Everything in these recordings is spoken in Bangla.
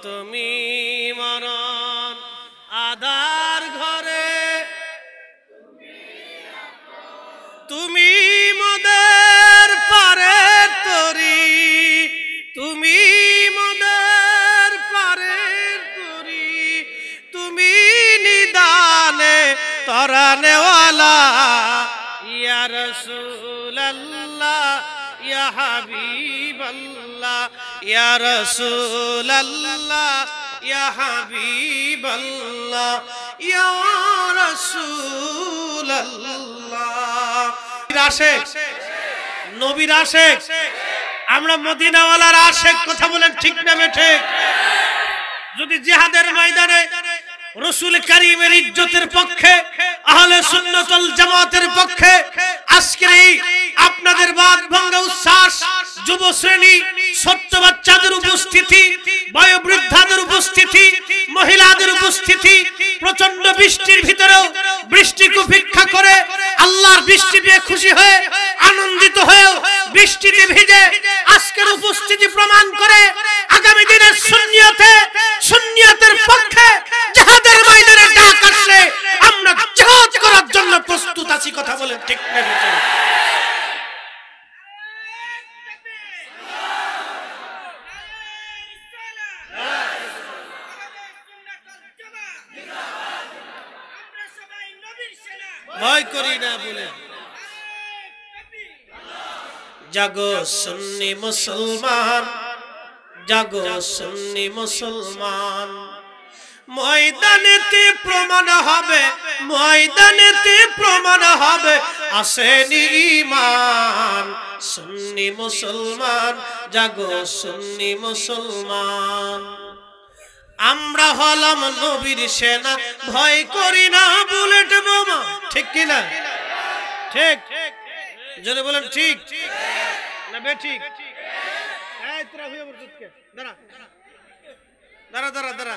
তুমি মরণ আদার ঘরে তুমি মদের পারে তরি তুমি মদের পারে তরি তুমি নিদানে তরা নেওয়ালা ইয়ারসুল্লাহ ইয়া হাবিবাল্লাহ ইয়া রাসূলাল্লাহ ইয়া হাবিবাল্লাহ ইয়া রাসূলাল্লাহ আশেক নবীর আশেক আমরা মদিনাওয়ালার আশেক কথা বলেন ঠিক না ঠিক যদি জিহাদের ময়দানে রসুল কারিমের ইজ্জতের পক্ষে আহলে সুন্নতল জামাতের পক্ষে আজকের এই আপনাদের বাদ ভঙ্গ উচ্ছ্বাস যুব শ্রেণী ছোট্ট বাচ্চাদের উপস্থিতি বয়োবৃদ্ধাদের উপস্থিতি মহিলাদের উপস্থিতি প্রচন্ড বৃষ্টির ভিতরেও বৃষ্টিকে উপেক্ষা করে আল্লাহর বৃষ্টি দিয়ে খুশি হয়ে আনন্দিত হয়েও বৃষ্টিতে ভিজে আজকের উপস্থিতি প্রমাণ করে আগামী দিনের শূন্যতে শূন্যতের পক্ষে যাহাদের ময়দানে ডাক আসছে আমরা জেহাদ করার জন্য প্রস্তুত আছি কথা বলে ঠিক না জাগো সুন্নি মুসলমান জাগো সুন্নি মুসলমান ময়দানেতে প্রমাণ হবে ময়দানেতে প্রমাণ হবে আসেনি ইমান সুন্নি মুসলমান জাগো সুন্নি মুসলমান আমরা হলাম নবীর সেনা ভয় করি না বুলেট বোমা ঠিক কিনা ঠিক যদি বলেন ঠিক ঠিক না বে ঠিক দাঁড়া দাঁড়া দাঁড়া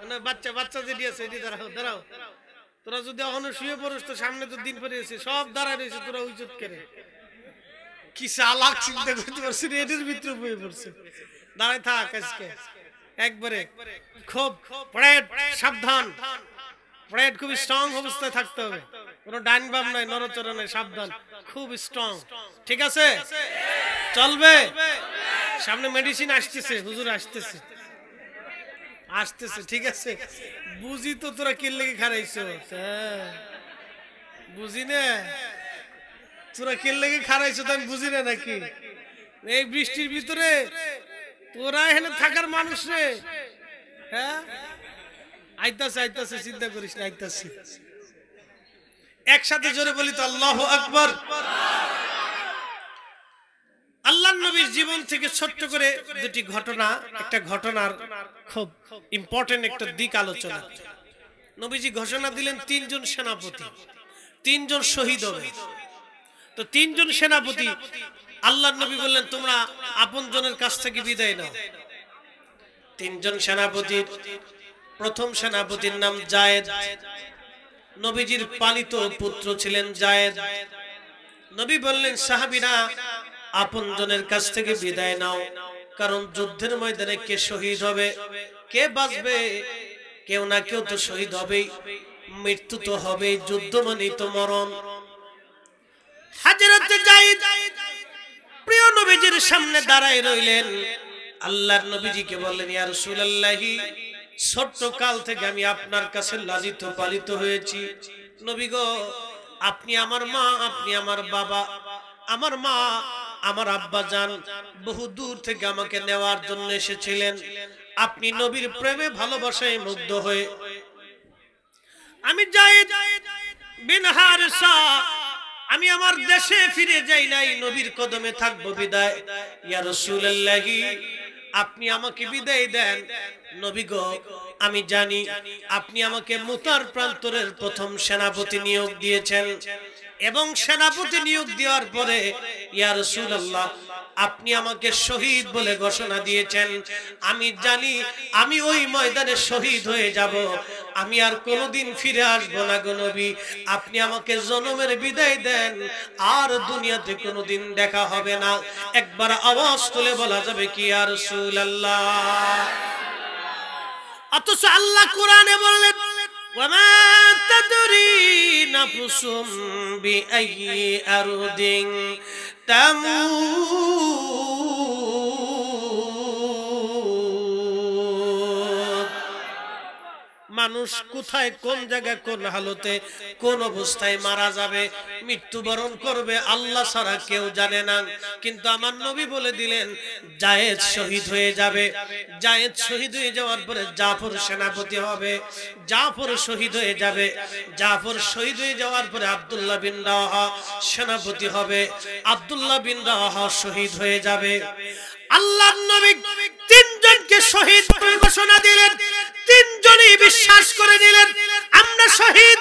মানে বাচ্চা বাচ্চা এটি দাঁড়াও দাঁড়াও তোরা যদি এখনো শুয়ে পড়িস তো সামনে তো দিন পরে এসে সব দাঁড়ায় রয়েছে তোরা চিন্তা করতে পারছি এটির ভিতরে বয়ে পড়ছে দাঁড়ায় থাক আজকে একবারে খুব প্রেড সাবধান প্রেড খুব স্ট্রং অবস্থায় থাকতে হবে কোনো ডাইন বাম নয় নরচরণে সাবধান খুব স্ট্রং ঠিক আছে চলবে সামনে মেডিসিন আসতেছে হুজুর আসতেছে আসতেছে ঠিক আছে বুঝি তো তোরা কিনলে কি খারাইছো হ্যাঁ। বুঝি না তোরা কিনলে লেগে খারাইছো তো আমি বুঝি না নাকি এই বৃষ্টির ভিতরে তোরা এখানে থাকার মানুষ রে হ্যাঁ আইতাছে আইতাছে চিন্তা করিস না আইতাছে একসাথে জোরে বলি তো আল্লাহ আকবর আল্লাহ নবীর জীবন থেকে ছোট্ট করে দুটি ঘটনা একটা ঘটনার খুব ইম্পর্টেন্ট একটা দিক আলোচনা নবীজি ঘোষণা দিলেন তিনজন সেনাপতি তিনজন শহীদ হবে তো তিনজন সেনাপতি আল্লাহ নবী বললেন তোমরা আপন জনের কাছ থেকে বিদায় নাও তিনজন সেনাপতির প্রথম সেনাপতির নাম জায়েদ নবীজির পালিত পুত্র ছিলেন জায়েদ নবী বললেন সাহাবিরা আপনজনের কাছ থেকে বিদায় নাও কারণ যুদ্ধের ময়দানে কে শহীদ হবে কে বাঁচবে কেউ না কেউ তো শহীদ হবেই মৃত্যু তো হবেই যুদ্ধ মানেই তো মরণ প্রিয় সামনে দাঁড়ায় রইলেন আল্লাহর থেকে আমি আপনার কাছে পালিত হয়েছি আপনি আমার মা আপনি আমার বাবা আমার মা আমার আব্বা যান বহু দূর থেকে আমাকে নেওয়ার জন্য এসেছিলেন আপনি নবীর প্রেমে ভালোবাসায় মুগ্ধ হয়ে আমি যাই বিনহার আমি আমার দেশে ফিরে যাই নাই নবীর কদমে থাকবো বিদায় ইয়া রাসূলুল্লাহ আপনি আমাকে বিদায় দেন নবী গো আমি জানি আপনি আমাকে মুতার প্রান্তরের প্রথম সেনাপতি নিয়োগ দিয়েছেন এবং সেনাপতি নিয়োগ দেওয়ার পরে ইয়া রাসূলুল্লাহ আপনি আমাকে শহীদ বলে ঘোষণা দিয়েছেন আমি জানি আমি ওই ময়দানে শহীদ হয়ে যাব আমি আর কোনোদিন ফিরে আসব না গো নবী আপনি আমাকে জনমের বিদায় দেন আর দুনিয়াতে কোনোদিন দেখা হবে না একবার আওয়াজ তুলে বলা যাবে কি ইয়া রাসূলুল্লাহ অথচ আল্লাহ কোরআনে বললেন وما تدري نفس بأي أرض تموت মানুষ কোথায় কোন জায়গায় কোন হালতে কোন অবস্থায় মারা যাবে মৃত্যুবরণ করবে আল্লাহ ছাড়া কেউ জানে না কিন্তু আমার নবী বলে দিলেন জায়েদ শহীদ হয়ে যাবে জায়েদ শহীদ হয়ে যাওয়ার পরে জাফর সেনাপতি হবে জাফর শহীদ হয়ে যাবে জাফর শহীদ হয়ে যাওয়ার পরে আবদুল্লাহ বিন রাহা সেনাপতি হবে আবদুল্লাহ বিন রাহা শহীদ হয়ে যাবে আল্লাহ নবী তিনজনকে শহীদ ঘোষণা দিলেন তিন দুজনেই বিশ্বাস করে নিলেন আমরা শহীদ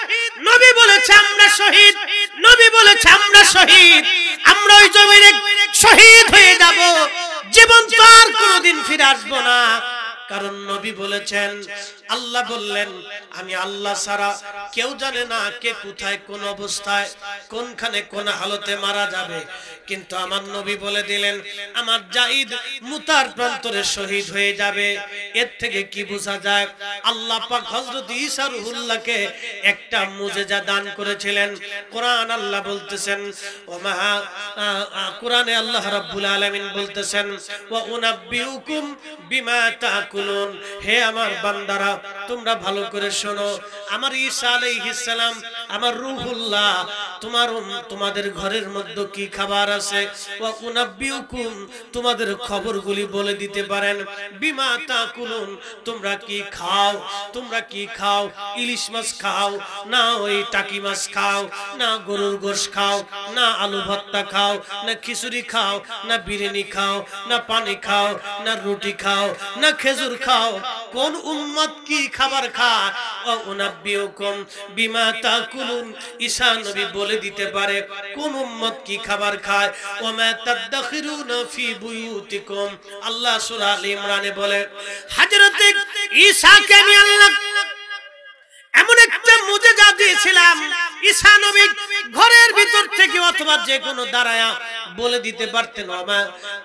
নবী বলেছে আমরা শহীদ নবী বলেছে আমরা শহীদ আমরা ওই জমিনে শহীদ হয়ে যাব জীবন তো আর কোনোদিন ফিরে আসবো না কারণ নবী বলেছেন আল্লাহ বললেন আমি আল্লাহ সারা কেউ জানে না কে কোথায় কোন অবস্থায় কোনখানে কোন হালতে মারা যাবে কিন্তু আমার নবী বলে দিলেন আমার জাহিদ মুতার প্রান্তরে শহীদ হয়ে যাবে এর থেকে কি বোঝা যায় আল্লাহ পাক হযরত ঈসা রুহুল্লাহকে একটা মুজেজা দান করেছিলেন কোরআন আল্লাহ বলতেছেন ওমা কোরআনে আল্লাহ রাব্বুল আলামিন বলতেছেন ওয়া উনাব্বিউকুম বিমা তাকুল তাকুলুন হে আমার বান্দারা তোমরা ভালো করে শোনো আমার ঈসা আলাইহিস সালাম আমার রূহুল্লাহ তোমার তোমাদের ঘরের মধ্যে কি খাবার আছে ওয়া কুনাব্বিউকুম তোমাদের খবরগুলি বলে দিতে পারেন বিমা তাকুলুন তোমরা কি খাও তোমরা কি খাও ইলিশ মাছ খাও না ওই টাকি মাছ খাও না গরুর গোশ খাও না আলু ভর্তা খাও না খিচুড়ি খাও না বিরিয়ানি খাও না পানি খাও না রুটি খাও না খেজুর খেজুর খাও কোন উম্মত কি খাবার খায় নবী বলে দিতে পারে কোন উম্মত কি খাবার খায় ও আল্লাহ সূরা ইমরানে বলে হযরত আল্লাহ এমন একটা মুজেজা দিয়েছিলাম ঈসা নবী ঘরের ভিতর থেকে অথবা যে কোনো দাঁড়ায়া বলে দিতে পারতেন আমা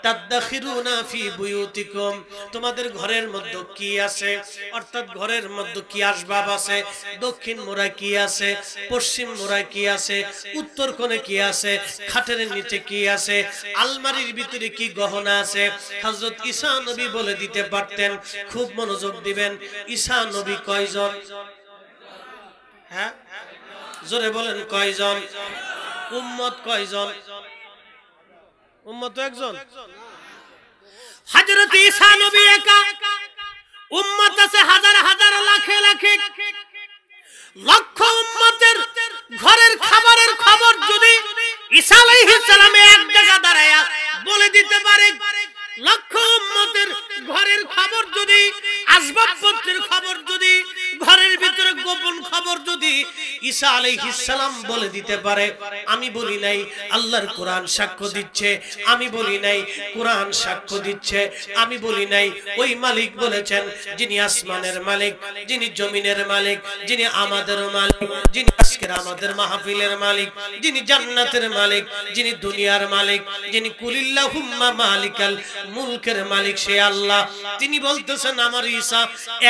তাদাখিরুনা ফি বুয়ুতিকুম তোমাদের ঘরের মধ্যে কি আছে অর্থাৎ ঘরের মধ্যে কি আসবাব আছে দক্ষিণ মোড়া কি আছে পশ্চিম মোড়া কি আছে উত্তর কোণে কি আছে খাটের নিচে কি আছে আলমারির ভিতরে কি গহনা আছে হযরত ঈসা নবী বলে দিতে পারতেন খুব মনোযোগ দিবেন ঈসা নবী কয়জন হ্যাঁ? জোরে বলেন কয়জন উম্মত কয়জন উম্মত একজন হযরত ঈসা নবী একা উম্মত আছে হাজার হাজার লাখে লাখে লক্ষ উম্মতের ঘরের খাবারের খবর যদি ঈসা আলাইহিস এক জায়গা দাঁড়ায়া বলে দিতে পারে লক্ষ উম্মতের ঘরের খবর যদি আসবাবপত্রের খবর যদি গোপন খবর যদি ঈসা আলাইহিস সালাম বলে দিতে পারে আমি বলি নাই আল্লাহর কোরআন সাক্ষ্য দিচ্ছে আমি বলি নাই কোরআন সাক্ষ্য দিচ্ছে আমি বলি নাই ওই মালিক বলেছেন যিনি আসমানের মালিক যিনি জমিনের মালিক যিনি আমাদের মালিক যিনি আজকের আমাদের মাহফিলের মালিক যিনি জান্নাতের মালিক যিনি দুনিয়ার মালিক যিনি কুলিল্লাহুম্মা মালিকাল মুলকের মালিক সে আল্লাহ তিনি বলতেছেন আমার ঈসা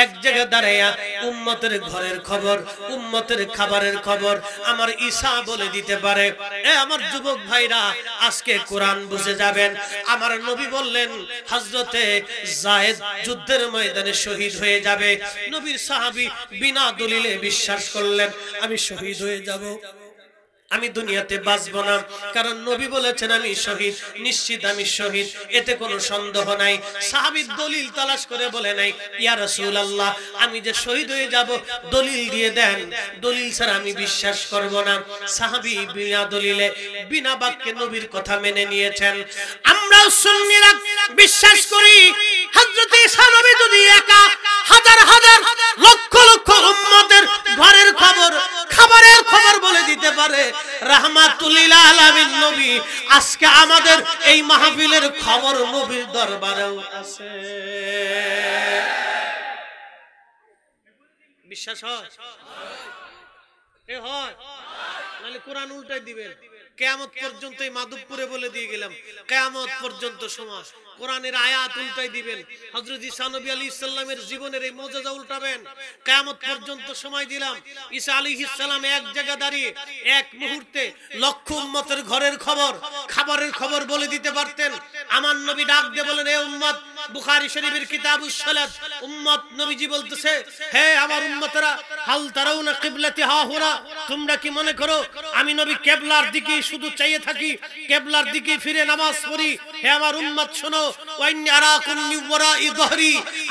এক জায়গায় দাঁড়াইয়া উম্মতের ঘরের খবর উম্মতের খাবারের খবর আমার ঈশা বলে দিতে পারে এ আমার যুবক ভাইরা আজকে কোরআন বুঝে যাবেন আমার নবী বললেন হজরতে জায়েদ যুদ্ধের ময়দানে শহীদ হয়ে যাবে নবীর সাহাবি বিনা দলিলে বিশ্বাস করলেন আমি শহীদ হয়ে যাব আমি দুনিয়াতে বাঁচব না কারণ নবী বলেছেন আমি শহীদ নিশ্চিত আমি শহীদ এতে কোনো সন্দেহ নাই সাহাবির দলিল তালাশ করে বলে নাই ইয়া রসুল আল্লাহ আমি যে শহীদ হয়ে যাব দলিল দিয়ে দেন দলিল ছাড়া আমি বিশ্বাস করব না সাহাবি বিনা দলিলে বিনা বাক্যে নবীর কথা মেনে নিয়েছেন আমরা সুন্নিরা বিশ্বাস করি হযরত ঈসা নবী যদি একা হাজার হাজার লক্ষ লক্ষ উম্মত ঘরের খবর খাবারের খবর বলে দিতে পারে রাহমাতুল্লিল আলামিন নবী আজকে আমাদের এই মাহফিলের খবর নবীর দরবারেও আছে বিশ্বাস হয় এ হয় নাহলে কোরআন উল্টাই দিবেন কেয়ামত পর্যন্ত এই মাধবপুরে বলে দিয়ে গেলাম কেয়ামত পর্যন্ত সমাজ কোরআনের আয়াত উল্টাই দিবেন হজরত ঈসা নবী আলী ইসলামের জীবনের এই মজাজা উল্টাবেন কেয়ামত পর্যন্ত সময় দিলাম ঈসা আলী ইসলাম এক জায়গা দাঁড়িয়ে এক মুহূর্তে লক্ষ উম্মতের ঘরের খবর খাবারের খবর বলে দিতে পারতেন আমার নবী ডাক দিয়ে বলেন এ উম্মত বুখারী শরীফের কিতাব উসসালাত উম্মত নবীজি বলতেছে হে আমার উম্মতরা হাল তারাউনা কিবলাতি হা হুরা তোমরা কি মনে করো আমি নবী কেবলার দিকে শুধু চাইয়ে থাকি কেবলার দিকে ফিরে নামাজ পড়ি হে আমার উম্মত শোনো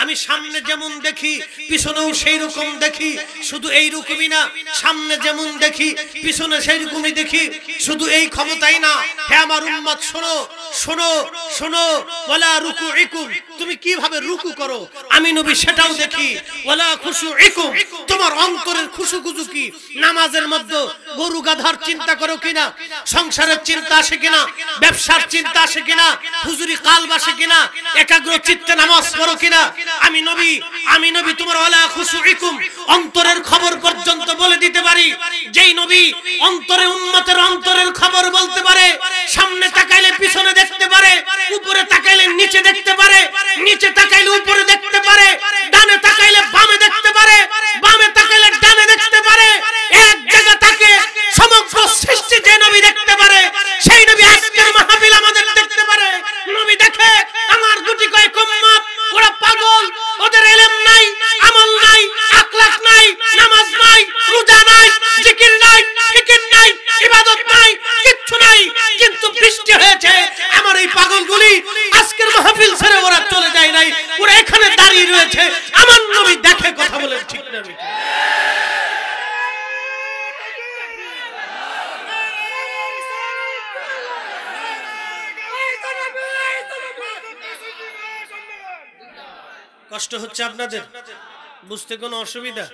আমি সামনে যেমন দেখি পিছনেও সেই রকম দেখি শুধু এই রকমই না সামনে যেমন দেখি পিছনে সেই রকমই দেখি শুধু এই ক্ষমতাই না হ্যাঁ আমার উম্মাদ শোনো শোনো শোনো ওলা রুকু একুম তুমি কিভাবে রুকু করো আমি নবী সেটাও দেখি ওলা খুশু একুম তোমার অন্তরের খুশু খুশু কি নামাজের মধ্যে গরু গাধার চিন্তা করো কিনা সংসারের চিন্তা আসে কিনা ব্যবসার চিন্তা আসে কিনা হুজুরি কালবাস আসে কিনা একাগ্র চিত্তে নামাজ পড়ো কিনা আমি নবী আমি নবী তোমার ওয়ালা খুসুইকুম অন্তরের খবর পর্যন্ত বলে দিতে পারি যেই নবী অন্তরে উম্মতের অন্তরের খবর বলতে পারে সামনে তাকাইলে পিছনে দেখতে পারে উপরে তাকাইলে নিচে দেখতে পারে নিচে তাকাইলে উপরে দেখতে পারে ডানে তাকাইলে বামে দেখতে পারে বামে তাকাইলে ডানে দেখতে পারে এক জায়গা তাকে সমগ্র সৃষ্টি যে নবী দেখতে পারে সেই নবী আজকের মাহফিল আমাদের নবী দেখে আমার গুটি কয়েক উম্মত ওরা পাগল ওদের এলেম নাই আমল নাই আখলাক নাই নামাজ নাই রোজা নাই জিকির নাই ফিকির নাই ইবাদত নাই কিচ্ছু নাই কিন্তু বৃষ্টি হয়েছে আমার এই পাগলগুলি আজকের মাহফিল ছেড়ে ওরা চলে যায় নাই ওরা এখানে দাঁড়িয়ে রয়েছে আমার নবী দেখে কথা বলেন ঠিক না ঠিক কষ্ট হচ্ছে আপনাদের বুঝতে কোনো অসুবিধা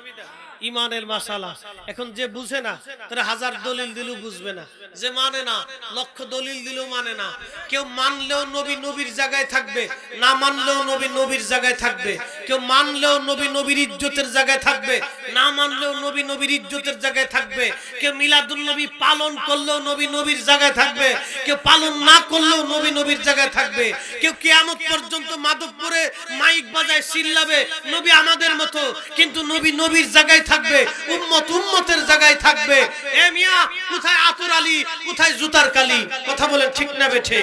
ইমানের মাসালা এখন যে বুঝে না তারা হাজার দলিল দিলেও বুঝবে না যে মানে না লক্ষ দলিল দিলেও মানে না কেউ মানলেও নবী নবীর জায়গায় থাকবে না মানলেও নবী নবীর জায়গায় থাকবে কেউ মানলেও নবী নবীর ইজ্জতের জায়গায় থাকবে না মানলেও নবী নবীর ইজ্জতের জায়গায় থাকবে কেউ মিলাদুল নবী পালন করলেও নবী নবীর জায়গায় থাকবে কেউ পালন না করলেও নবী নবীর জায়গায় থাকবে কেউ কেয়ামত পর্যন্ত মাদক পরে মাইক বাজায় চিল্লাবে নবী আমাদের মতো কিন্তু নবী নবীর জায়গায় থাকবে উম্মত উম্মতের জায়গায় থাকবে এ মিয়া কোথায় আতর আলী কোথায় জুতার কালি কথা বলেন ঠিক না বেঠে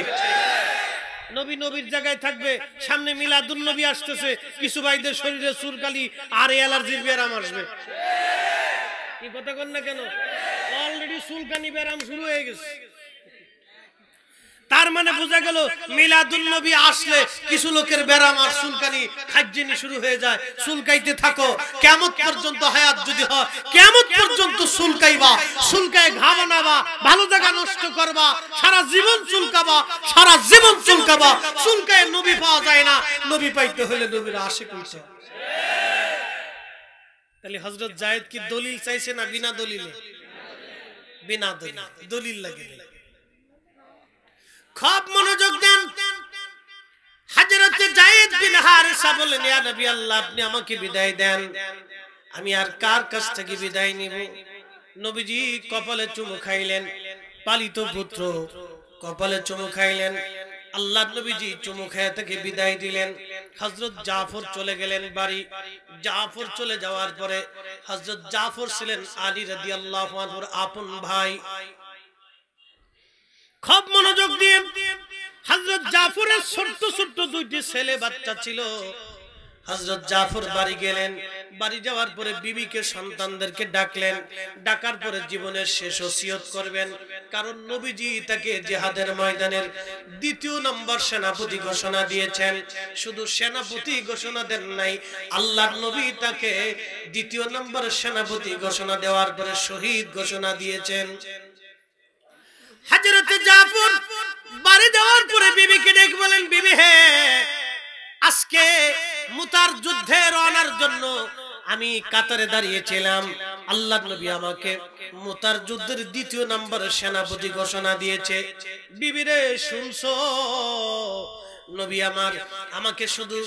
নবী নবীর জায়গায় থাকবে সামনে মিলাদুল নবী আসতেছে কিছু ভাইদের শরীরে সুরকালি আর অ্যালার্জির ব্যারাম আসবে কি কথা কন না কেন অলরেডি সুলকানি ব্যারাম শুরু হয়ে গেছে তার মানে বোঝা গেল মিলাদুল নবী আসলে কিছু লোকের ব্যারাম আর সুলকানি খাজ্জিনি শুরু হয়ে যায় সুলকাইতে থাকো কেমন পর্যন্ত হায়াত যদি হয় কেমন পর্যন্ত চুলকাইবা চুলকায় ঘামানাবা ভালো জায়গা নষ্ট করবা সারা জীবন চুলকাবা সারা জীবন চুলকাবা চুলকায় নবী পাওয়া যায় না নবী পাইতে হলে নবীর আশে কইছে তাহলে হজরত জায়েদ কি দলিল চাইছে না বিনা দলিলে বিনা দলিল দলিল লাগে খুব মনোযোগ দেন জায়েদ বিন হারেসা বলেন ইয়া নবী আল্লাহ আপনি আমাকে বিদায় দেন আমি আর কার কাছ থেকে বিদায় নিব নবীজি কপালে চুমু খাইলেন পালিত পুত্র কপালে চুমু খাইলেন আল্লাহ নবীজি চুমু খেয়ে তাকে বিদায় দিলেন হজরত জাফর চলে গেলেন বাড়ি জাফর চলে যাওয়ার পরে হজরত জাফর ছিলেন আলী রাদিয়াল্লাহু আনহুর আপন ভাই খুব মনোযোগ দিয়ে হযরত জাফরের ছোট্ট ছোট্ট দুইটি ছেলে বাচ্চা ছিল হজরত জাফর বাড়ি গেলেন বাড়ি যাওয়ার পরে বিবিকে সন্তানদেরকে ডাকলেন ডাকার পরে জীবনের শেষ ওসিয়ত করবেন কারণ নবীজি তাকে জেহাদের ময়দানের দ্বিতীয় নম্বর সেনাপতি ঘোষণা দিয়েছেন শুধু সেনাপতি ঘোষণা দেন নাই আল্লাহর নবী তাকে দ্বিতীয় নম্বর সেনাপতি ঘোষণা দেওয়ার পরে শহীদ ঘোষণা দিয়েছেন হাজরতে জাফর বাড়ি যাওয়ার পরে বিবিকে ডেক বলেন বিবি হে আজকে মুতার যুদ্ধে রওনার জন্য আমি কাতারে দাঁড়িয়েছিলাম আল্লাহ নবী আমাকে মুতার যুদ্ধের দ্বিতীয় নম্বর সেনাপতি ঘোষণা দিয়েছে বিবিরে শুনছো নবী আমার আমাকে শুধু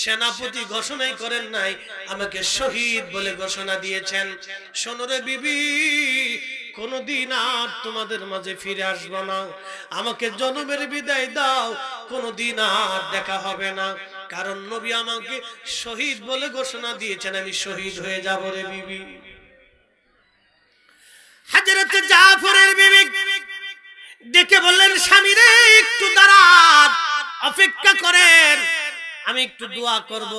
সেনাপতি ঘোষণাই করেন নাই আমাকে শহীদ বলে ঘোষণা দিয়েছেন সোনরে বিবি কোনোদিন আর তোমাদের মাঝে ফিরে আসবো না আমাকে জনমের বিদায় দাও কোনদিন আর দেখা হবে না কারণ নবী আমাকে শহীদ বলে ঘোষণা দিয়েছেন আমি শহীদ হয়ে যাব রে বিবি হাজরত জাফরের বিবি ডেকে বললেন স্বামী রে একটু দাঁড়া অপেক্ষা করেন আমি একটু দোয়া করব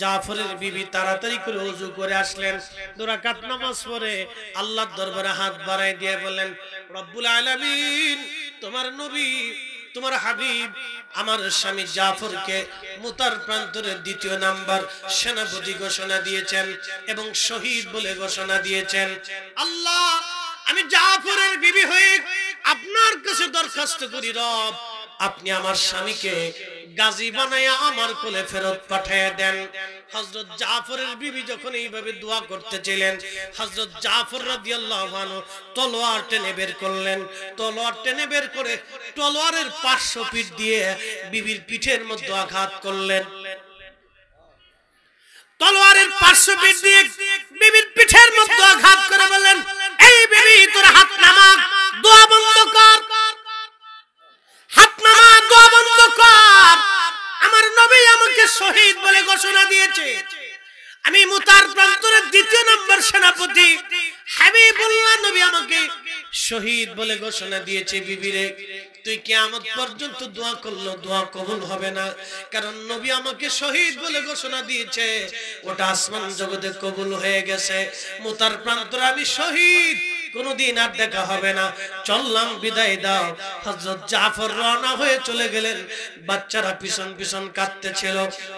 জাফরের বিবি তাড়াতাড়ি করে উজু করে আসলেন দোরাকাত নামাজ পরে আল্লাহর দরবারে হাত বাড়ায় দিয়ে বলেন রব্বুল আলামিন তোমার নবী তোমার হাবিব আমার স্বামী জাফরকে মুতার প্রান্তরের দ্বিতীয় নাম্বার সেনাপতি ঘোষণা দিয়েছেন এবং শহীদ বলে ঘোষণা দিয়েছেন আল্লাহ আমি জাফরের বিবি হয়ে আপনার কাছে দরখাস্ত করি রব আপনি আমার স্বামীকে গাজী বানায় আমার কোলে ফেরত পাঠিয়ে দেন হজরত জাফরের বিবি যখন এইভাবে দোয়া করতেছিলেন হজরত জাফর রাদিয়াল্লাহু আনহু তলোয়ার টেনে বের করলেন তলোয়ার টেনে বের করে তলোয়ারের পার্শ্ব পিঠ দিয়ে বিবির পিঠের মধ্যে আঘাত করলেন তলোয়ারের পার্শ্ব পিঠ দিয়ে শহীদ বলে ঘোষণা দিয়েছে বিবিরে তুই কেয়ামত পর্যন্ত দোয়া করলো দোয়া কবুল হবে না কারণ নবী আমাকে শহীদ বলে ঘোষণা দিয়েছে ওটা আসমান জগতে কবুল হয়ে গেছে মোতার প্রান্তরে আমি শহীদ কোনদিন আর দেখা হবে না চললাম বিদায় দাও হজরত জাফর রওনা হয়ে চলে গেলেন বাচ্চারা পিছন পিছন ছিল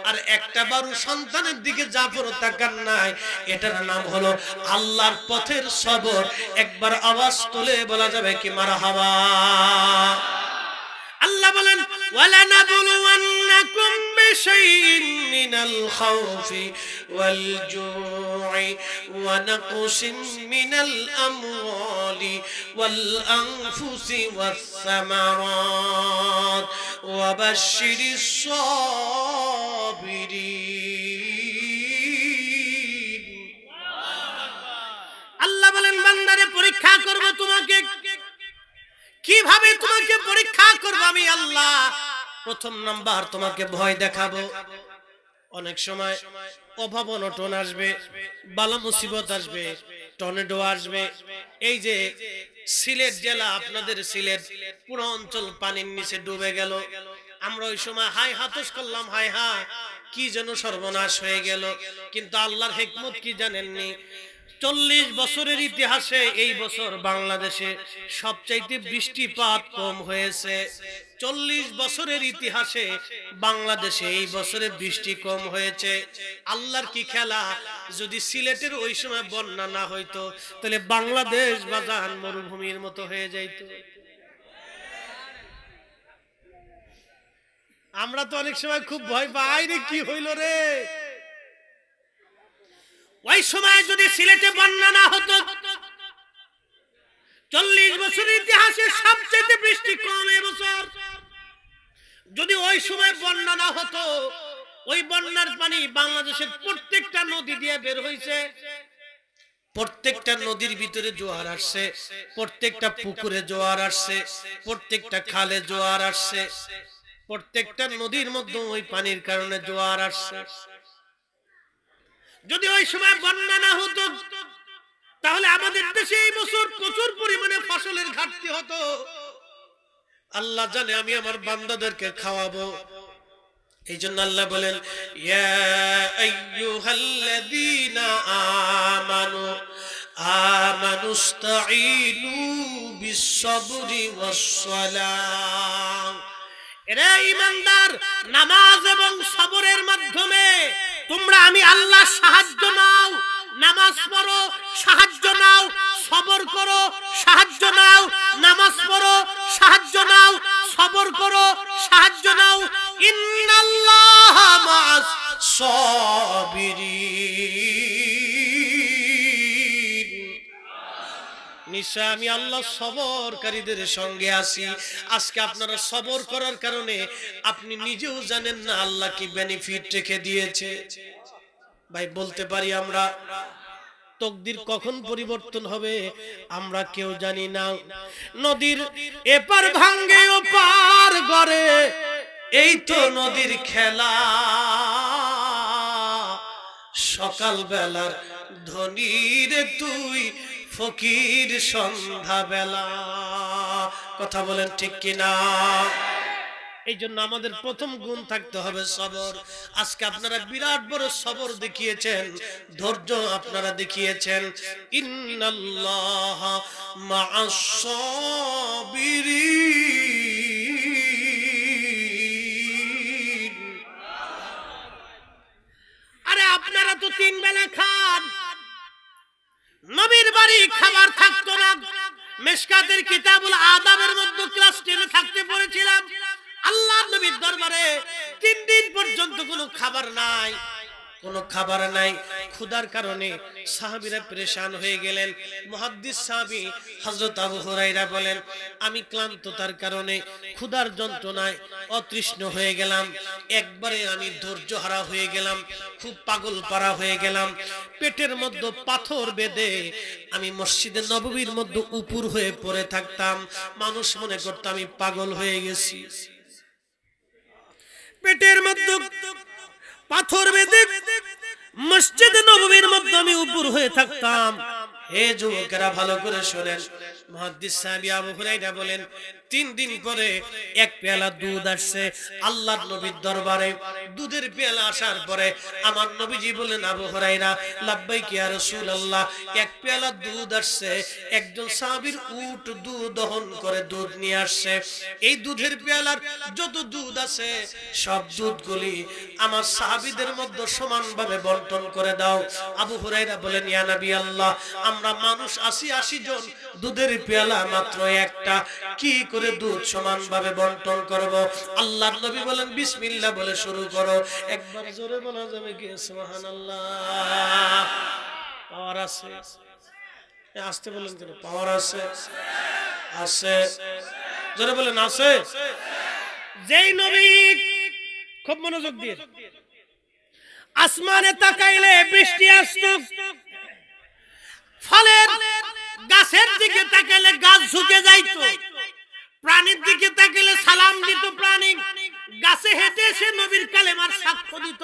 আর একটা বারু সন্তানের দিকে জাফর তাকান নাই এটার নাম হলো আল্লাহর পথের সবর একবার আওয়াজ তুলে বলা যাবে কি মারা হাওয়া আল্লাহ বলেন ওয়ালানাবুলুওয়ান্নাকুম شيء من الخوف والجوع ونقص من الأموال والأنفس والثمرات وبشر الصابرين আল্লাহ বলেন বান্দারে পরীক্ষা করব তোমাকে কিভাবে তোমাকে পরীক্ষা করব আমি আল্লাহ প্রথম নাম্বার তোমাকে ভয় দেখাবো অনেক সময় অভাব অনটন আসবে বালা মুসিবত আসবে টর্নেডো আসবে এই যে সিলেট জেলা আপনাদের সিলেট পুরো অঞ্চল পানির নিচে ডুবে গেল আমরা ওই সময় হাই হাতস করলাম হাই হা কি যেন সর্বনাশ হয়ে গেল কিন্তু আল্লাহর হেকমত কি জানেননি চল্লিশ বছরের ইতিহাসে এই বছর বাংলাদেশে সবচাইতে বৃষ্টিপাত কম হয়েছে চল্লিশ বছরের ইতিহাসে বাংলাদেশে এই বছরে বৃষ্টি কম হয়েছে আল্লাহর কি খেলা যদি সিলেটের ওই সময় বন্যা না হইতো তাহলে বাংলাদেশ বাজান মরুভূমির মতো হয়ে যাইত আমরা তো অনেক সময় খুব ভয় পাই রে কি হইল রে ওই সময় যদি সিলেটে বন্যা না হতো চল্লিশ বছরের ইতিহাসে সবচেয়ে বৃষ্টি কম এবছর যদি ওই সময় বন্যা না হতো ওই বন্যার পানি বাংলাদেশের প্রত্যেকটা নদী দিয়ে বের হয়েছে প্রত্যেকটা নদীর ভিতরে জোয়ার আসছে প্রত্যেকটা পুকুরে জোয়ার আসছে প্রত্যেকটা খালে জোয়ার আসছে প্রত্যেকটা নদীর মধ্যে ওই পানির কারণে জোয়ার আসছে যদি ওই সময় বন্যা না হতো তাহলে আমাদের দেশে এই বছর প্রচুর পরিমাণে ফসলের ঘাটতি হতো আল্লাহ জানে আমি আমার বান্দাদেরকে খাওয়াবো এই জন্য আল্লাহ বলেন ইমানদার নামাজ এবং সবরের মাধ্যমে তোমরা আমি আল্লাহ সাহায্য নাও নামাজ পড়ো সাহায্য নাও সবর করো সাহায্য নাও নামাজ পড়ো সাহায্য নাও সবর করো সাহায্য নাও ইন্নাল্লাহ মাস সাবিরিন নিশ্চয় আমি আল্লাহ সবরকারীদের সঙ্গে আছি আজকে আপনারা সবর করার কারণে আপনি নিজেও জানেন না আল্লাহ কি বেনিফিট রেখে দিয়েছে ভাই বলতে পারি আমরা তকদির কখন পরিবর্তন হবে আমরা কেউ জানি না নদীর এপার ভাঙ্গে ও পার গড়ে এই তো নদীর খেলা সকাল বেলার ধনির তুই ফকির সন্ধ্যা বেলা কথা বলেন ঠিক কিনা এই জন্য আমাদের প্রথম গুণ থাকতে হবে সবর আজকে আপনারা বিরাট বড় সবর দেখিয়েছেন ধৈর্য আপনারা দেখিয়েছেন আরে আপনারা তো তিন বেলা খান নবীর বাড়ি খাবার থাকতো না মেশকাতের কিতাবুল আদাবের মধ্যে ক্লাস টেনে থাকতে পড়েছিলাম আল্লাহ নবীর দরবারে তিন দিন পর্যন্ত কোনো খাবার নাই কোনো খাবার নাই ক্ষুধার কারণে সাহাবিরা পরেশান হয়ে গেলেন মহাদ্দিস সাহাবি হজরত আবু হুরাইরা বলেন আমি ক্লান্ততার কারণে ক্ষুধার যন্ত্রণায় অতৃষ্ণ হয়ে গেলাম একবারে আমি ধৈর্য হারা হয়ে গেলাম খুব পাগল পারা হয়ে গেলাম পেটের মধ্যে পাথর বেঁধে আমি মসজিদে নববীর মধ্যে উপুর হয়ে পড়ে থাকতাম মানুষ মনে করতো আমি পাগল হয়ে গেছি পেটের মধ্যে পাথর বেঁধে মসজিদ নবীর মধ্যে আমি উপর হয়ে থাকতাম হে যুবকেরা ভালো করে শোনেন মহাদ্দিস সাহাবি আবু হুরাইরা বলেন তিন দিন পরে এক পেয়ালা দুধ আসছে নবীর দরবারে দুধের পেয়ালা আসার পরে আমার নবীজি বলেন আবু হুরাইরা লাব্বাই কি এক পেয়ালা দুধ আসছে একজন সাহাবীর উট দুধ দহন করে দুধ নিয়ে আসছে এই দুধের পেয়ালার যত দুধ আছে সব দুধগুলি আমার সাহাবীদের মধ্যে সমানভাবে বন্টন করে দাও আবু হুরাইরা বলেন ইয়া নবী আল্লাহ আমরা মানুষ আসি আশি জন দুধের পেয়ালা মাত্র একটা কি করে দুধ ভাবে বন্টন করবো আল্লাহ নবী বলেন বিসমিল্লা বলে শুরু করো একবার জোরে বলা যাবে পাওয়ার আছে হ্যাঁ, আসতে বলেন কেন পাওয়ার আছে আছে জোরে বলেন আছে যেই নবী খুব মনোযোগ দিয়ে আসমানে তাকাইলে বৃষ্টি আসতো ফলের গাছের দিকে তাকালে গাছ ঝুঁকে যাইত প্রাণীর দিকে তাকালে সালাম দিত প্রাণী গাছে হেঁটে সে নবীর কালেমার সাক্ষ্য দিত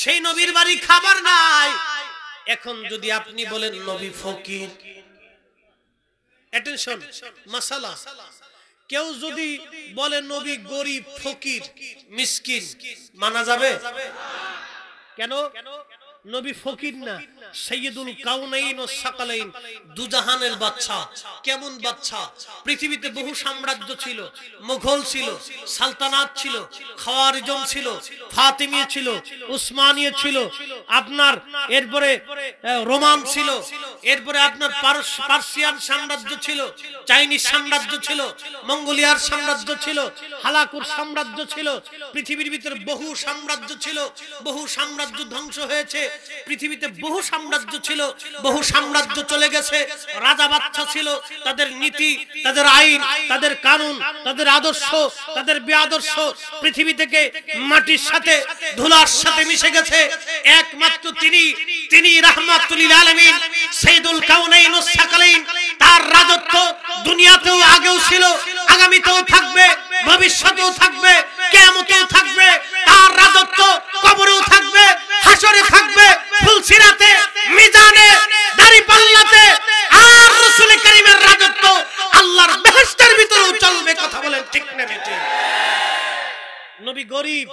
সেই নবীর বাড়ি খাবার নাই এখন যদি আপনি বলেন নবী ফকির অ্যাটেনশন মাসালা কেউ যদি বলে নবী গরিব ফকির মিসকিন মানা যাবে কেন নবী ফকির না সৈয়দুল কাউনাইন ও সাকালাইন দুজাহানের বাচ্চা কেমন বাচ্চা পৃথিবীতে বহু সাম্রাজ্য ছিল মুঘল ছিল সালতানাত ছিল খাওয়ারিজম ছিল ফাতিমি ছিল উসমানীয় ছিল আপনার এরপরে রোমান ছিল এরপরে আপনার পার্সিয়ান সাম্রাজ্য ছিল চাইনিজ সাম্রাজ্য ছিল মঙ্গোলিয়ার সাম্রাজ্য ছিল হালাকুর সাম্রাজ্য ছিল পৃথিবীর ভিতরে বহু সাম্রাজ্য ছিল বহু সাম্রাজ্য ধ্বংস হয়েছে পৃথিবীতে বহু সাম্রাজ্য ছিল বহু সাম্রাজ্য চলে গেছে রাজা বাচ্চা ছিল তাদের নীতি তাদের আইন তাদের কানুন তাদের আদর্শ তাদের বেআদর্শ পৃথিবী থেকে মাটির সাথে ধুলার সাথে মিশে গেছে একমাত্র তিনি তিনি রাহমাতুল আলমিন সেইদুল কাউনাইন সাকালীন তার রাজত্ব দুনিয়াতেও আগেও ছিল আগামীতেও থাকবে ভবিষ্যতেও থাকবে কেমতেও থাকবে তার রাজত্ব কবরেও থাকবে হাসরে থাকবে ফুলসিরাতে মিজানে দাড়ি পাল্লাতে আর রাসূল কারীমের রাজত্ব আল্লাহর বেহেশতের ভিতরেও চলবে কথা বলেন ঠিক না বেটে নবী গরিব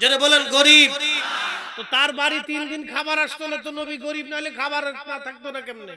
যারা বলেন গরীব তো তার বাড়ি তিন দিন খাবার আসতো না তো নবী গরিব নাহলে খাবার না থাকতো না কেমনে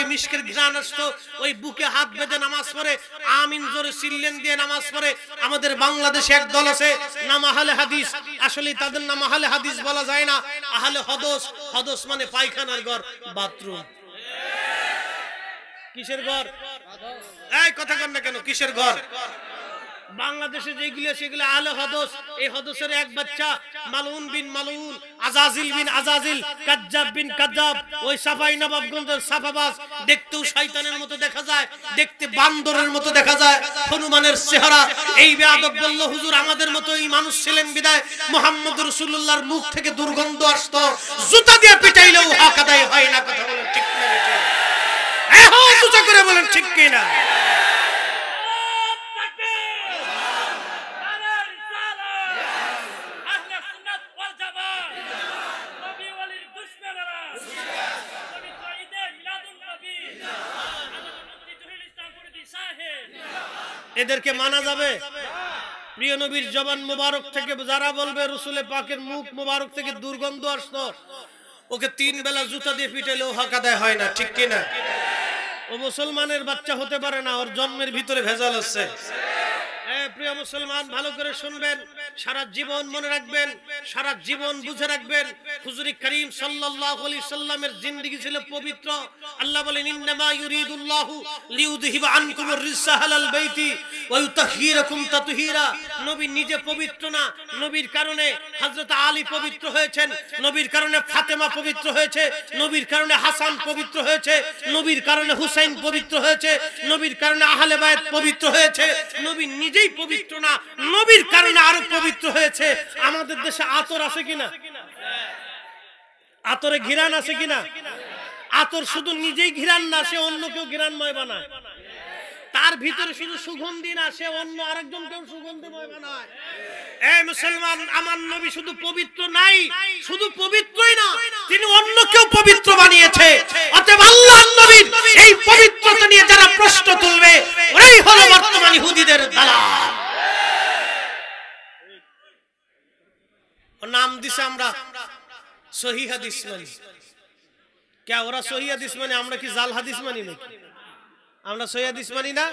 থেকে মিশকের ঘ্রাণ আসতো ওই বুকে হাত বেঁধে নামাজ পড়ে আমিন জোরে সিল্লেন দিয়ে নামাজ পড়ে আমাদের বাংলাদেশে এক দল আছে নাম আহলে হাদিস আসলে তাদের নাম আহলে হাদিস বলা যায় না আহলে হদস হদস মানে পায়খানার ঘর বাথরুম কিসের ঘর এই কথা কেন কিসের ঘর বাংলাদেশে যেগুলো সেগুলো আলে হদস এই হদসের এক বাচ্চা মালুন বিন মালুন আজাজিল বিন আজাজিল কাজ্জাব বিন কাজ্জাব ওই সাফাই নবাবগঞ্জের সাফাবাস দেখতেও শয়তানের মতো দেখা যায় দেখতে বান্দরের মতো দেখা যায় হনুমানের চেহারা এই বেয়াদব বলল হুজুর আমাদের মতো এই মানুষ ছিলেন বিদায় মোহাম্মদ রসুল্লাহর মুখ থেকে দুর্গন্ধ আসত জুতা দিয়ে পিটাইলেও হক আদায় হয় না কথা বলেন ঠিক না এখন জুতা করে বলেন ঠিক কিনা এদেরকে মানা যাবে প্রিয় নবীর জবান মোবারক থেকে যারা বলবে রসুলের পাকের মুখ মোবারক থেকে দুর্গন্ধ আসত ওকে তিন বেলা জুতা দিয়ে হাকা দেয় হয় না ঠিক কিনা ও মুসলমানের বাচ্চা হতে পারে না ওর জন্মের ভিতরে ভেজাল হচ্ছে প্রিয় মুসলমান ভালো করে শুনবেন সারা জীবন মনে রাখবেন সারা জীবন বুঝে রাখবেন হুজুরি করিম সাল্লাল্লাহু আলাইহি সাল্লামের জিন্দেগি ছিল পবিত্র আল্লাহ বলেন ইন্নামা ইউরিদুল্লাহু লিউযহিবা আনকুম আর বাইতি ওয়া ইউতাহহিরাকুম তাতহীরা নবী নিজে পবিত্র না নবীর কারণে হযরত আলী পবিত্র হয়েছেন নবীর কারণে ফাতেমা পবিত্র হয়েছে নবীর কারণে হাসান পবিত্র হয়েছে নবীর কারণে হুসাইন পবিত্র হয়েছে নবীর কারণে আহলে বায়ত পবিত্র হয়েছে নবী নিজেই পবিত্র না নবীর কারণে আরো পবিত্র হয়েছে আমাদের দেশে আতর আছে কিনা আতরে ঘিরান আছে কিনা আতর শুধু নিজেই ঘিরান না সে অন্য কেউ ঘিরানময় বানায় তার ভিতরে শুধু সুগন্ধি না সে অন্য আরেকজন কেউ সুগন্ধিময় বানায় এই মুসলমান আমার নবী শুধু পবিত্র নাই শুধু পবিত্রই না তিনি অন্য কেউ পবিত্র বানিয়েছে অতএব আল্লাহ নবীর এই পবিত্রতা নিয়ে যারা প্রশ্ন তুলবে ওরাই হলো বর্তমান ইহুদিদের দালাল নাম দিছে আমরা সহি হাদিস মানি কে ওরা সহি হাদিস মানে আমরা কি জাল হাদিস মানি নাকি আমরা সহি হাদিস মানি না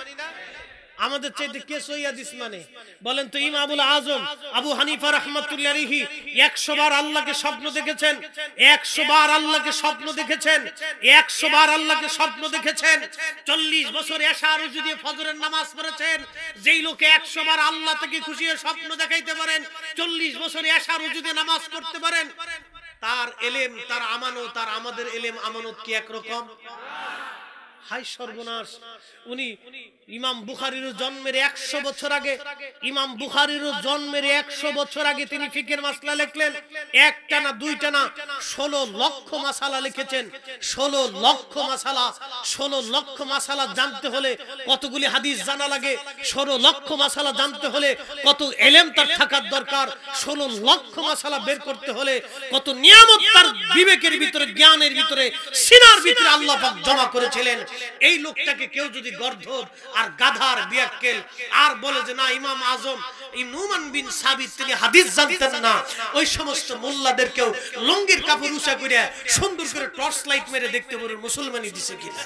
আমাদের চাইতে কে সহি হাদিস মানে বলেন তো ইমামুল আজম আবু হানিফা আলাইহি 100 বার আল্লাহকে স্বপ্ন দেখেছেন 100 বার আল্লাহকে স্বপ্ন দেখেছেন 100 বার আল্লাহকে স্বপ্ন দেখেছেন 40 বছর এসা আরো যদি ফজরের নামাজ পড়েছেন যেই লোকে 100 বার আল্লাহ থেকে খুশি স্বপ্ন দেখাইতে পারেন 40 বছর এসা আরো যদি নামাজ করতে পারেন তার এলেম তার আমানত আর আমাদের এলেম আমানত কি একরকম হাই সর্বনাশ উনি ইমাম বুখারির জন্মের একশো বছর আগে ইমাম বুখারির জন্মের একশো বছর আগে তিনি ফিকের মাসলা লিখলেন একটা না দুইটা না ষোলো লক্ষ মাসালা লিখেছেন ষোলো লক্ষ মাসালা ষোলো লক্ষ মাসালা জানতে হলে কতগুলি হাদিস জানা লাগে ষোলো লক্ষ মাসালা জানতে হলে কত এলেম তার থাকার দরকার ষোলো লক্ষ মাসালা বের করতে হলে কত নিয়ামত তার বিবেকের ভিতরে জ্ঞানের ভিতরে সিনার ভিতরে আল্লাহ জমা করেছিলেন এই লোকটাকে কেউ যদি গর্ধব আর গাধার বিয়াক্কেল আর বলে যে না ইমাম আজম নুমান বিন সাবিত তিনি হাদিস জানতেন না ওই সমস্ত মোল্লাদেরকেও লঙ্গির কাপড় উষা করে সুন্দর করে টর্চ লাইট মেরে দেখতে পারে দিছে কিনা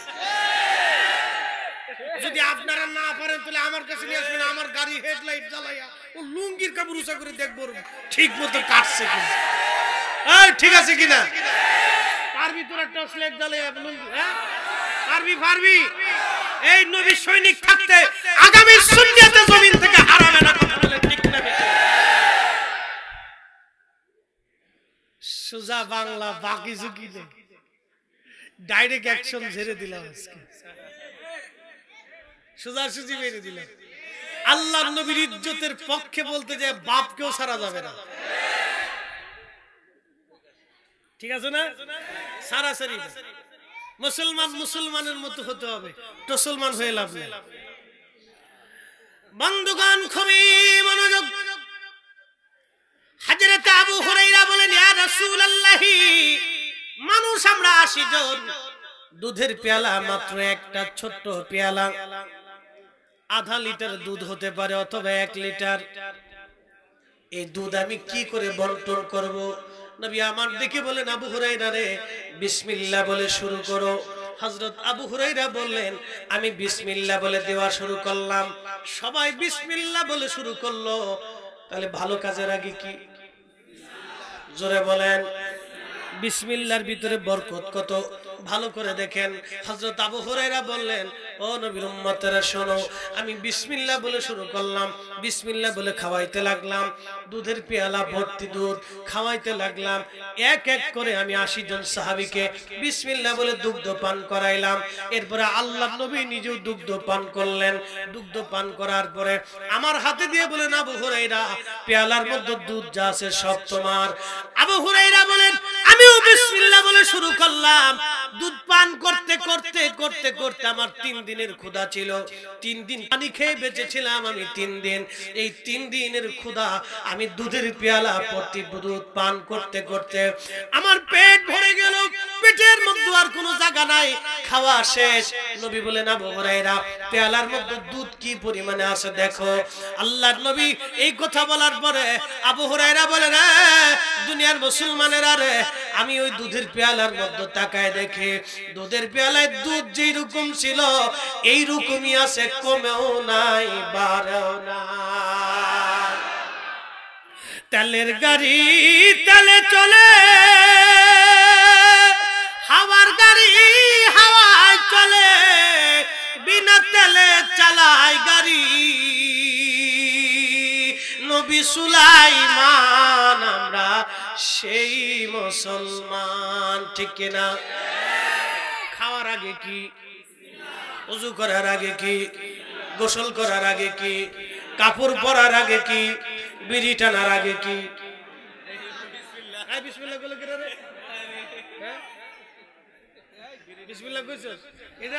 যদি আপনারা না পারেন তাহলে আমার কাছে নিয়ে আসবেন আমার গাড়ি হেডলাইট জ্বালাইয়া ও লুঙ্গির কাপড় উষা করে দেখবো ঠিক মতো কাটছে কিনা ঠিক আছে কিনা তার ভিতরে টর্চ লাইট জ্বালাইয়া লুঙ্গি হ্যাঁ পারবি ফারবি এই নবী সৈনিক থাকতে আগামী শূন্যতে জমিন থেকে হারাবে না কথা সুজা বাংলা বাকি ঝুঁকিলে ডাইরেক্ট অ্যাকশন ঝেড়ে দিলাম আজকে সুজা সুজি মেরে দিলাম আল্লাহ নবীর ইজ্জতের পক্ষে বলতে যে বাপকেও সারা যাবে না ঠিক আছে না সারা সারি মুসলমান মুসলমানের মতো হতে হবে টসলমান হয়ে লাভ নেই বন্ধুগণ খুবই মনোযোগ হাজরত আবু হুরাইরা বলেন ইয়া রাসূলুল্লাহ মানুষ আমরা 80 জন দুধের পেয়ালা মাত্র একটা ছোট্ট পেয়ালা আধা লিটার দুধ হতে পারে অথবা এক লিটার এই দুধ আমি কি করে বন্টন করব নবী আমার দিকে বলেন আবু হুরাইরা রে বিসমিল্লাহ বলে শুরু করো হজরত আবু হুরাইরা বললেন আমি বিসমিল্লাহ বলে দেওয়া শুরু করলাম সবাই বিসমিল্লাহ বলে শুরু করলো তাহলে ভালো কাজের আগে কি জোরে বলেন বিসমিল্লার ভিতরে বরকত কত ভালো করে দেখেন হজরত আবু হুরাইরা বললেন ও নবীর উম্মতেরা শোনো আমি বিসমিল্লাহ বলে শুরু করলাম বিসমিল্লাহ বলে খাওয়াইতে লাগলাম দুধের পেয়ালা ভর্তি দুধ খাওয়াইতে লাগলাম এক এক করে আমি আশি জন সাহাবিকে বিসমিল্লাহ বলে দুগ্ধ পান করাইলাম এরপরে আল্লাহ নবী নিজেও দুগ্ধ পান করলেন দুগ্ধ পান করার পরে আমার হাতে দিয়ে বলেন আবু হুরাইরা পেয়ালার মধ্যে দুধ যা আছে সব তোমার আবু হুরাইরা বলেন আমিও বিসমিল্লাহ বলে শুরু করলাম দুধ পান করতে করতে করতে করতে আমার তিন দিনের ক্ষুধা ছিল তিন দিন পানি খেয়ে বেঁচেছিলাম আমি তিন দিন এই তিন দিনের ক্ষুধা আমি দুধের পেয়ালা প্রতি দুধ পান করতে করতে আমার পেট ভরে গেল পেটের মধ্যে আর কোনো জায়গা নাই খাওয়া শেষ নবী বলেন আবু হুরায়রা পেয়ালার মধ্যে দুধ কি পরিমাণে আছে দেখো আল্লাহর নবী এই কথা বলার পরে আবু হুরায়রা বলেন দুনিয়ার মুসলমানেরা রে আমি ওই দুধের পেয়ালার মধ্যে তাকায় দেখে দুধের পেয়ালায় দুধ যেই রকম ছিল এই রকমই আছে কমেও নাই বাড়েও না তেলের গাড়ি তেলে চলে হাওয়ার গাড়ি হাওয়ায় চলে বিনা তেলে চালায় গাড়ি নবী সুলাইমান আমরা সেই মুসলমান ঠিক না খাওয়ার আগে কি উজু করার আগে কি গোসল করার আগে কি কাপড় পরার আগে কি বিড়ি টানার আগে কি এটা হ্যাঁ?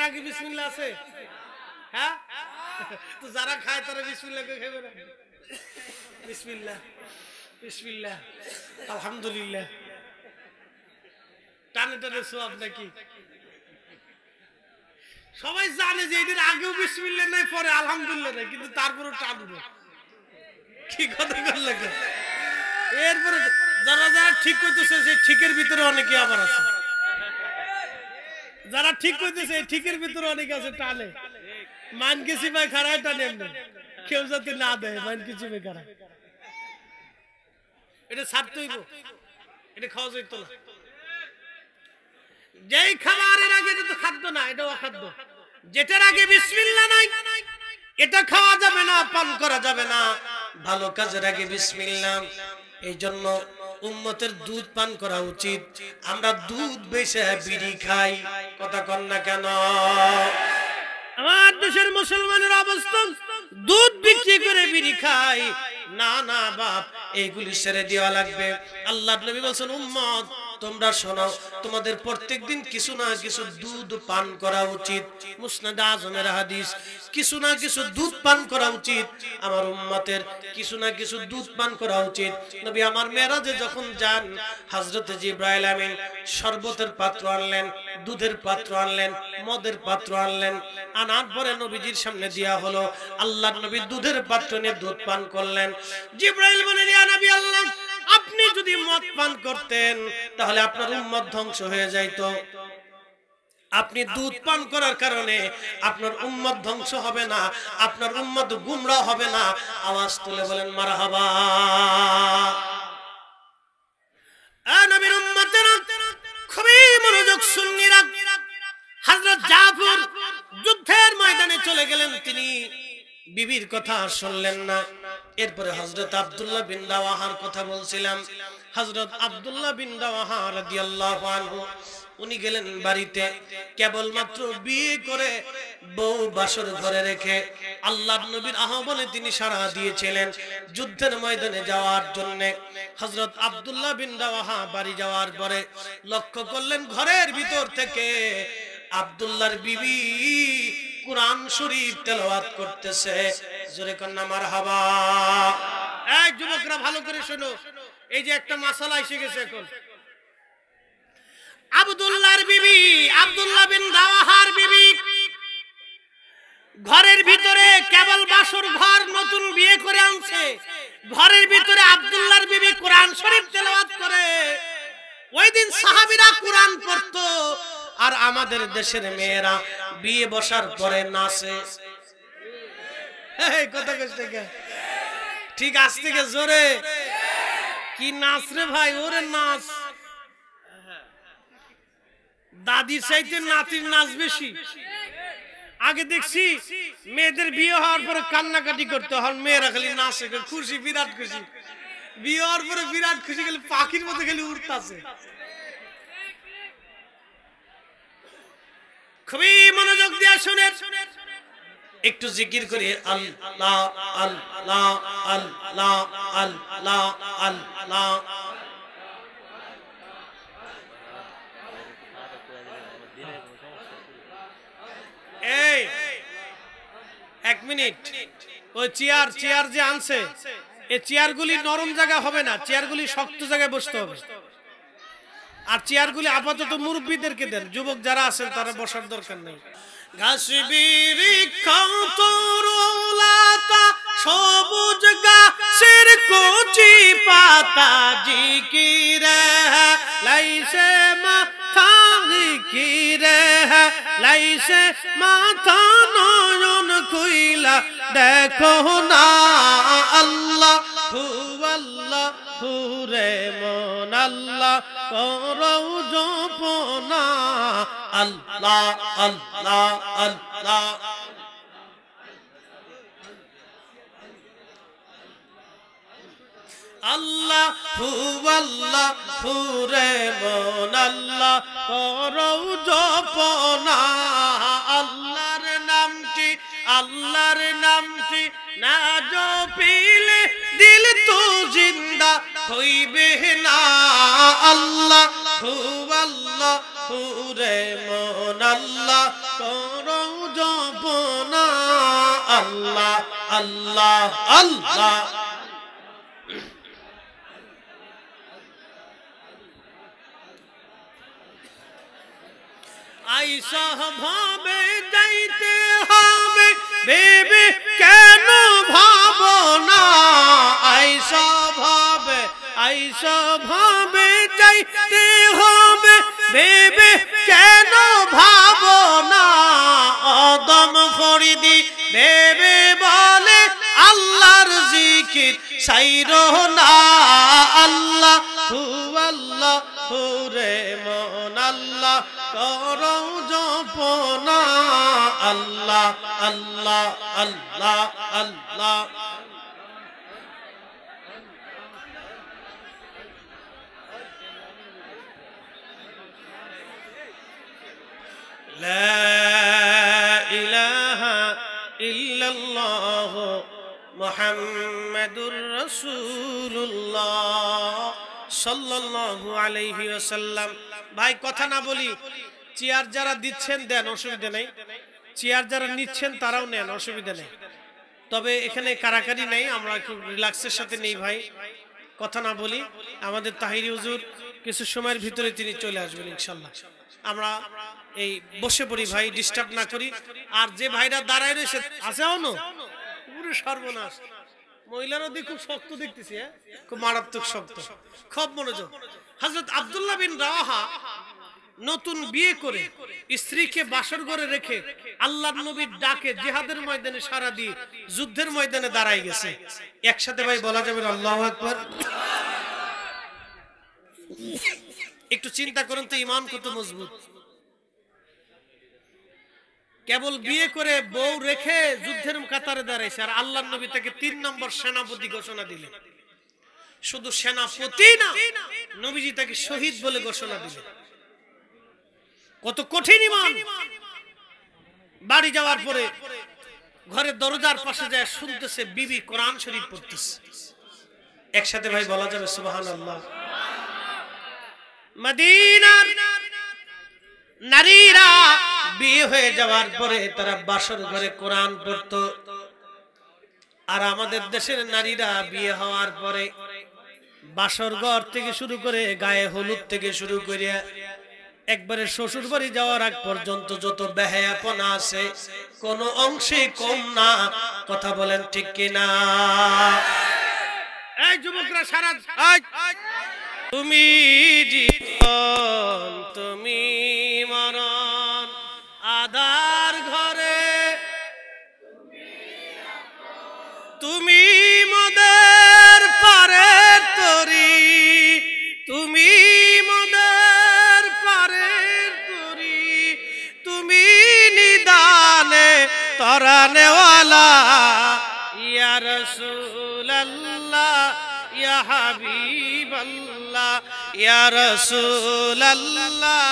আগে বিসমিল্লা আছে হ্যাঁ যারা খায় তারা বিসমিল্লা খেয়ে আলহামদুলিল্লাহ টানে টানে সব নাকি সবাই জানে যে আগেও বিসমিল্লা নাই পরে নাই কিন্তু তারপরে টানবো কথা করলে এরপরে যারা যারা ঠিক করতেছে সেই ঠিকের ভিতরে অনেকে আবার আছে যারা ঠিক করতেছে ঠিকের ভিতরে অনেকে আছে টানে মান গেছি ভাই খারাপ টানে কেউ যাতে না দেয় মানে কিছু এটা এটা খাওয়া না যেই খাবারের আগে এটা তো খাদ্য না এটা অখাদ্য যেটার আগে বিসমিল্লা নাই এটা খাওয়া যাবে না পান করা যাবে না ভালো কাজের আগে বিসমিল্লা এই জন্য উন্মতের দুধ পান করা উচিত আমরা দুধ বেশে বিড়ি খাই কথা কন না কেন আমার দেশের মুসলমানের অবস্থা দুধ বিক্রি করে বিড়ি খাই না না বাপ এইগুলি সেরে দেওয়া লাগবে আল্লাহ নবী বলছেন উম্মত তোমরা শোনাও তোমাদের প্রত্যেক দিন কিছু না কিছু দুধ পান করা উচিত মুসনাদ আজমের হাদিস কিছু না কিছু দুধ পান করা উচিত আমার উম্মাতের কিছু না কিছু দুধ পান করা উচিত নবী আমার মেয়েরাজে যখন যান হজরত জিব্রাইল আমিন শরবতের পাত্র আনলেন দুধের পাত্র আনলেন মদের পাত্র আনলেন আনার পরে নবীজির সামনে দেওয়া হলো আল্লাহ নবী দুধের পাত্র নিয়ে দুধ পান করলেন জিব্রাইল বলে দিয়া নবী আল্লাহ আপনি যদি মদ পান করতেন তাহলে আপনার উম্মত ধ্বংস হয়ে যাইত আপনি দুধ পান করার কারণে আপনার উম্মত ধ্বংস হবে না আপনার উম্মত গুমরা হবে না আওয়াজ তুলে বলেন মারাহাবা নবীর উম্মতেরা খুবই মনোযোগ সুন্নিরা হযরত জাফর যুদ্ধের ময়দানে চলে গেলেন তিনি বিবির কথা শুনলেন না এরপরে হজরত আবদুল্লাহ বিন দাওয়াহার কথা বলছিলাম হজরত আবদুল্লাহ বিন দাওয়াহার উনি গেলেন বাড়িতে কেবল মাত্র বিয়ে করে বউ বাসর ঘরে রেখে আল্লাহর নবীর আহ্বানে তিনি সারা দিয়েছিলেন যুদ্ধের ময়দানে যাওয়ার জন্য হজরত আবদুল্লাহ বিন দাওয়াহা বাড়ি যাওয়ার পরে লক্ষ্য করলেন ঘরের ভিতর থেকে আবদুল্লাহর বিবি কোরআন শরীফ তেলাওয়াত করতেছে জোরে কন্যা মারহাবা এই যুবকরা ভালো করে শোনো এই যে একটা মাসালা এসে গেছে এখন আব্দুল্লাহর বিবি আব্দুল্লাহ বিন দাওয়াহার বিবি ঘরের ভিতরে কেবল বাসর ঘর নতুন বিয়ে করে আনছে ঘরের ভিতরে আব্দুল্লাহর বিবি কোরআন শরীফ তেলাওয়াত করে ওই দিন সাহাবীরা কোরআন পড়তো আর আমাদের দেশের মেয়েরা বিয়ে বসার পরে নাচে ঠিক আজ থেকে জোরে কি নাচ রে ভাই ওরে নাচ দাদি চাইতে নাতির নাচ বেশি আগে দেখছি মেয়েদের বিয়ে হওয়ার পরে কান্নাকাটি করতে হন মেয়েরা খালি নাচে খুশি বিরাট খুশি বিয়ে হওয়ার পরে বিরাট খুশি খালি পাখির মতো খালি উঠতে আছে খুবই মনোযোগ দিয়ে শুনেন একটু জিকির করে এই এক মিনিট ওই চেয়ার চেয়ার যে আনছে এই গুলি নরম জায়গা হবে না গুলি শক্ত জায়গায় বসতে হবে আর চেয়ারগুলি আপাতত মুরব্বীদেরকে দেন যুবক যারা আছেন তারা বসার দরকার নেই সবুজ গাছের কচি পাতা জিকির লাইসে মাথা জিকির লাইসে মাথা নয়ন খুইলা দেখো না আল্লাহ সুরে মন আল্লাহ করৌ জপনা আল্লাহ আল্লাহ আল্লাহ আল্লাহ হুয়াল্লাহ সুরে মন আল্লাহ করৌ জপনা আল্লাহর নাম কি আল্লাহর নাম কি না জপিলে দিল তো জিন্দা হইবে না আল্লাহ হু আল্লাহ হুরে মন আল্লাহ করো জপনা আল্লাহ আল্লাহ আল্লাহ আইসা ভাবে যাইতে হবে বিবি কেন ভাবনা আইসা ভাবে আইসা ভাবে যাইতে হবে বিবি কেন ভাবনা অদম ফরিদি বেবে জিকির সাইরো না আল্লাহ হু আল্লাহ হু রে মন আল্লাহ করো জপনা আল্লাহ আল্লাহ আল্লাহ আল্লাহ লা ইলাহা ইল্লাল্লাহ মোহাম্মদুর রসুল্লাহ সাল্লাল্লাহু আলাইহি ওয়াসাল্লাম ভাই কথা না বলি চেয়ার যারা দিচ্ছেন দেন অসুবিধা নেই চেয়ার যারা নিচ্ছেন তারাও নেন অসুবিধা নেই তবে এখানে কারাকারি নেই আমরা একটু রিল্যাক্সের সাথে নেই ভাই কথা না বলি আমাদের তাহিরি হুজুর কিছু সময়ের ভিতরে তিনি চলে আসবেন ইনশাল্লাহ আমরা এই বসে পড়ি ভাই ডিস্টার্ব না করি আর যে ভাইরা দাঁড়ায় রয়েছে আছে না পুরো সর্বনাশ মহিলারও দিক খুব শক্ত দেখতেছি হ্যাঁ খুব মারাত্মক শক্ত খুব মনোযোগ হাজরত আবদুল্লাহ বিন রাহা নতুন বিয়ে করে স্ত্রীকে বাসর ঘরে রেখে আল্লাহ নবীর ডাকে জেহাদের ময়দানে সারা দিয়ে যুদ্ধের ময়দানে দাঁড়াই গেছে একসাথে ভাই বলা যাবে আল্লাহ আকবর একটু চিন্তা করেন তো ইমান কত মজবুত কেবল বিয়ে করে বউ রেখে যুদ্ধের কাতারে দাঁড়াইছে আর আল্লাহ নবী তাকে তিন নম্বর সেনাপতি ঘোষণা দিলেন শুধু সেনাপতি না নবীজি তাকে শহীদ বলে ঘোষণা দিলেন কত কঠিন ইমান বাড়ি যাওয়ার পরে ঘরের দরজার পাশে যায় শুনতেছে বিবি কোরআন শরীফ পড়তেছে একসাথে ভাই বলা যাবে সুবাহান আল্লাহ মদিনার নারীরা বিয়ে হয়ে যাওয়ার পরে তারা বাসর ঘরে কোরআন আর আমাদের দেশের নারীরা বিয়ে হওয়ার পরে বাসর ঘর থেকে শুরু করে গায়ে হলুদ থেকে শুরু করে একবারে শ্বশুর বাড়ি যাওয়ার আগ পর্যন্ত যত ব্যহাপনা আছে কোন অংশে কম না কথা বলেন ঠিক কিনা এই যুবকরা সারা তুমি জীবন তুমি তুমি মনের পারের তরি তুমি নিদানে তরা নেওয়ালা ইয়া রসুল্লাহ ইয়া হাবিবাল্লাহ ইয়া রসুল্লাহ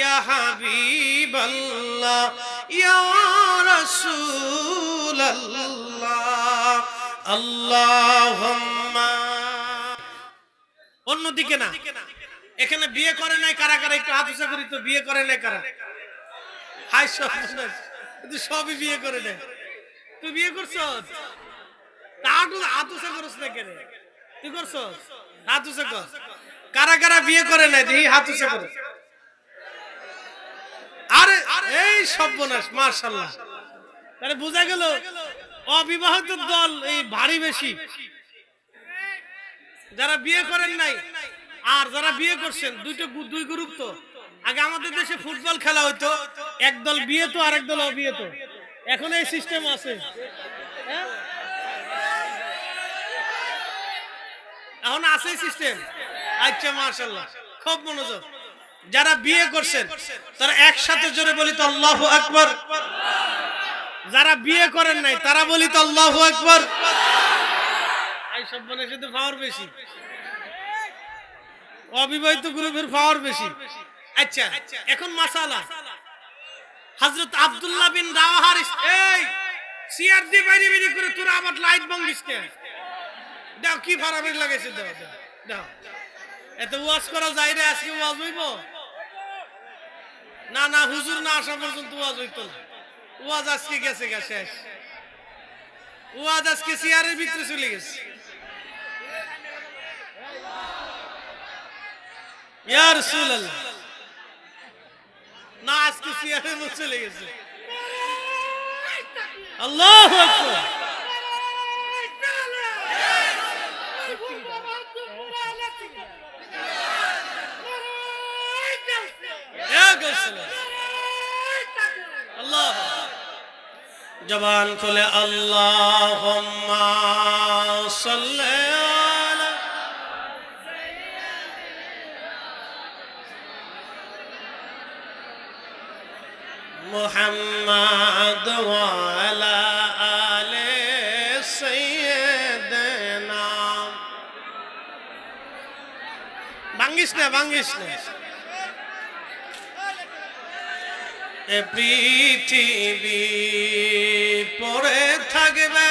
ইয়া হাবিবাল্লাহ ইয়া রসুল্লাহ আল্লাহুম্মা অন্যদিকে না এখানে বিয়ে করে নাই কারা কারা একটু হাত করি তো বিয়ে করে নাই কারা হাই সবই বিয়ে করে নেয় তুই বিয়ে করছ কর গেল অবিবাহিত দল এই ভারী বেশি যারা বিয়ে করেন নাই আর যারা বিয়ে করছেন দুইটা দুই গ্রুপ তো আগে আমাদের দেশে ফুটবল খেলা হইতো একদল বিয়ে তো আর একদল অবিয়ে তো এখন এই সিস্টেম আছে হ্যাঁ? এখন আছে সিস্টেম আচ্ছা মার্শাল খুব মনোযোগ যারা বিয়ে করছেন তারা একসাথে জোরে বলি তো আল্লাহ আকবর যারা বিয়ে করেন নাই তারা বলি তো আল্লাহ আকবর সব অবিবাহিত গ্রুপের পাওয়ার বেশি আচ্ছা এখন মাসালা বিন বাইরে করে আবার লাইট কি এত ওয়াজ করা যায় রে আজকে ওয়াজ হইব না না হুজুর না আসা পর্যন্ত ওয়াজ হইত না ওয়াজ আজকে গেছে গেছে শেষ ওয়াজ আজকে সিআরের ভিতরে চলে গেছে ইয়া রাসূলুল্লাহ না আজকে সিয়ারে চলে গেছে আল্লাহু আকবার জবান খুলে আল্লাহ সাল্লাহ محمد وعلى آل سيدنا বাঙ্গিস না বাঙ্গিস না এ পৃথিবী পড়ে থাকবে